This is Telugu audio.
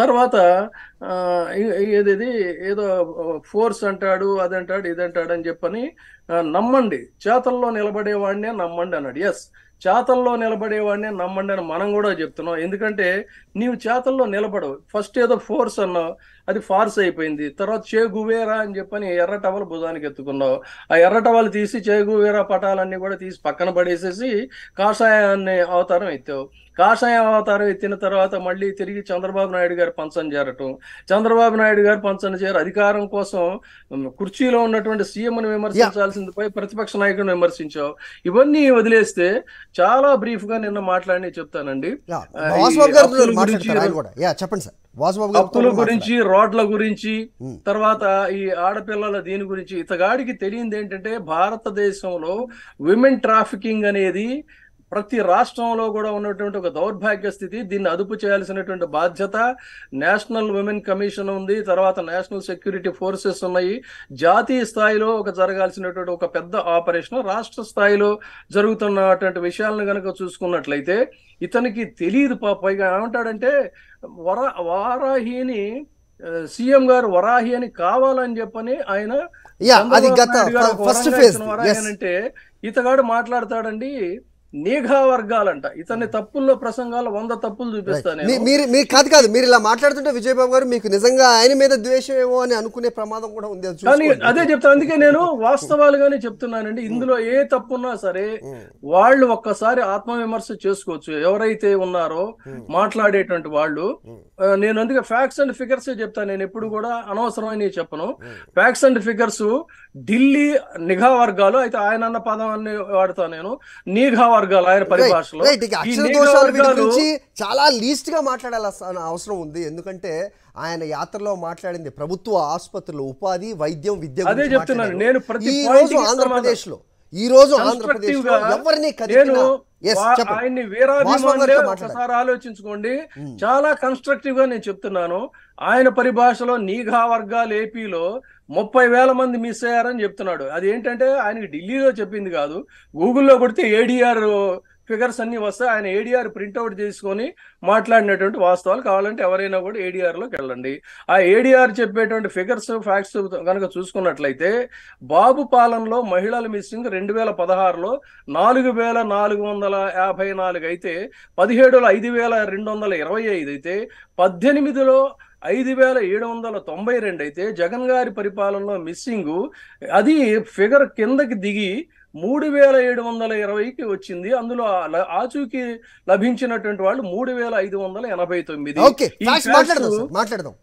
తర్వాత ఏదేది ఏదో ఫోర్స్ అంటాడు అదంటాడు ఇదంటాడు అని చెప్పని నమ్మండి చేతల్లో నిలబడేవాడినే నమ్మండి అన్నాడు ఎస్ చేతల్లో నిలబడేవాడిని నమ్మండి అని మనం కూడా చెప్తున్నాం ఎందుకంటే నీవు చేతల్లో నిలబడవు ఫస్ట్ ఏదో ఫోర్స్ అన్నావు అది ఫార్స్ అయిపోయింది తర్వాత చేగువేరా అని చెప్పని ఎర్ర టవల్ భుజానికి ఎత్తుకున్నావు ఆ ఎర్ర టవల్ తీసి చేగువేరా పటాలన్నీ కూడా తీసి పక్కన పడేసేసి కాషాయాన్ని అవతారం ఎత్తావు కాషాయం అవతారం ఎత్తిన తర్వాత మళ్ళీ తిరిగి చంద్రబాబు నాయుడు గారు పంచన చేరటం చంద్రబాబు నాయుడు గారు పంచన చేరు అధికారం కోసం కుర్చీలో ఉన్నటువంటి సీఎంను విమర్శించాల్సిందిపై ప్రతిపక్ష నాయకుడిని విమర్శించావు ఇవన్నీ వదిలేస్తే చాలా బ్రీఫ్ గా నిన్న మాట్లాడి చెప్తానండి అప్పుల గురించి రోడ్ల గురించి తర్వాత ఈ ఆడపిల్లల దీని గురించి ఇతగాడికి తెలియంది ఏంటంటే భారతదేశంలో విమెన్ ట్రాఫికింగ్ అనేది ప్రతి రాష్ట్రంలో కూడా ఉన్నటువంటి ఒక దౌర్భాగ్య స్థితి దీన్ని అదుపు చేయాల్సినటువంటి బాధ్యత నేషనల్ ఉమెన్ కమిషన్ ఉంది తర్వాత నేషనల్ సెక్యూరిటీ ఫోర్సెస్ ఉన్నాయి జాతీయ స్థాయిలో ఒక జరగాల్సినటువంటి ఒక పెద్ద ఆపరేషన్ రాష్ట్ర స్థాయిలో జరుగుతున్నటువంటి విషయాలను కనుక చూసుకున్నట్లయితే ఇతనికి తెలియదు పైగా ఏమంటాడంటే వరా వారాహిని సీఎం గారు వరాహి అని కావాలని చెప్పని ఆయన అంటే ఇతగాడు మాట్లాడతాడండి నీఘా వర్గాలంట ఇతని తప్పుల్లో ప్రసంగాలు వంద తప్పులు చూపిస్తాను మీరు మీరు కాదు కాదు మీరు ఇలా మాట్లాడుతుంటే విజయబాబు గారు మీకు నిజంగా ఆయన మీద ద్వేషం ఏమో అని అనుకునే ప్రమాదం కూడా ఉంది కానీ అదే చెప్తాను అందుకే నేను వాస్తవాలుగానే చెప్తున్నానండి ఇందులో ఏ తప్పున్నా సరే hmm. వాళ్ళు ఒక్కసారి ఆత్మవిమర్శ చేసుకోవచ్చు ఎవరైతే ఉన్నారో hmm. మాట్లాడేటువంటి వాళ్ళు hmm. నేను అందుకే ఫ్యాక్ట్స్ అండ్ ఫిగర్స్ చెప్తాను నేను ఎప్పుడు కూడా అనవసరమైన చెప్పను ఫ్యాక్ట్స్ అండ్ ఫిగర్స్ ఢిల్లీ నిఘా వర్గాలు అయితే ఆయన అన్న అన్ని వాడతాను నేను నీఘా వర్గాలు వర్గాలు ఆయన గురించి చాలా లీస్ట్ గా మాట్లాడాల్సిన అవసరం ఉంది ఎందుకంటే ఆయన యాత్రలో మాట్లాడింది ప్రభుత్వ ఆసుపత్రులు ఉపాధి వైద్యం విద్య అదే చెప్తున్నాను నేను ఈ రోజు ఆంధ్రప్రదేశ్ లో ఈ రోజు నేను ఆయన్ని వీరాభిమానులే ఒకసారి ఆలోచించుకోండి చాలా కన్స్ట్రక్టివ్ గా నేను చెప్తున్నాను ఆయన పరిభాషలో నీఘా వర్గాలు ఏపీలో ముప్పై వేల మంది మిస్ అయ్యారని చెప్తున్నాడు అది ఏంటంటే ఆయనకి ఢిల్లీలో చెప్పింది కాదు గూగుల్లో కొడితే ఏడిఆర్ ఫిగర్స్ అన్ని వస్తాయి ఆయన ఏడీఆర్ ప్రింట్అవుట్ చేసుకొని మాట్లాడినటువంటి వాస్తవాలు కావాలంటే ఎవరైనా కూడా ఏడీఆర్లోకి వెళ్ళండి ఆ ఏడీఆర్ చెప్పేటువంటి ఫిగర్స్ ఫ్యాక్ట్స్ కనుక చూసుకున్నట్లయితే బాబు పాలనలో మహిళల మిస్సింగ్ రెండు వేల పదహారులో నాలుగు వేల నాలుగు వందల యాభై నాలుగు అయితే పదిహేడులో ఐదు వేల రెండు వందల ఇరవై ఐదు అయితే పద్దెనిమిదిలో ఐదు వేల ఏడు వందల తొంభై రెండు అయితే జగన్ గారి పరిపాలనలో మిస్సింగ్ అది ఫిగర్ కిందకి దిగి మూడు వేల ఏడు వందల ఇరవైకి వచ్చింది అందులో ఆచూకి లభించినటువంటి వాళ్ళు మూడు వేల ఐదు వందల ఎనభై తొమ్మిది మాట్లాడదాం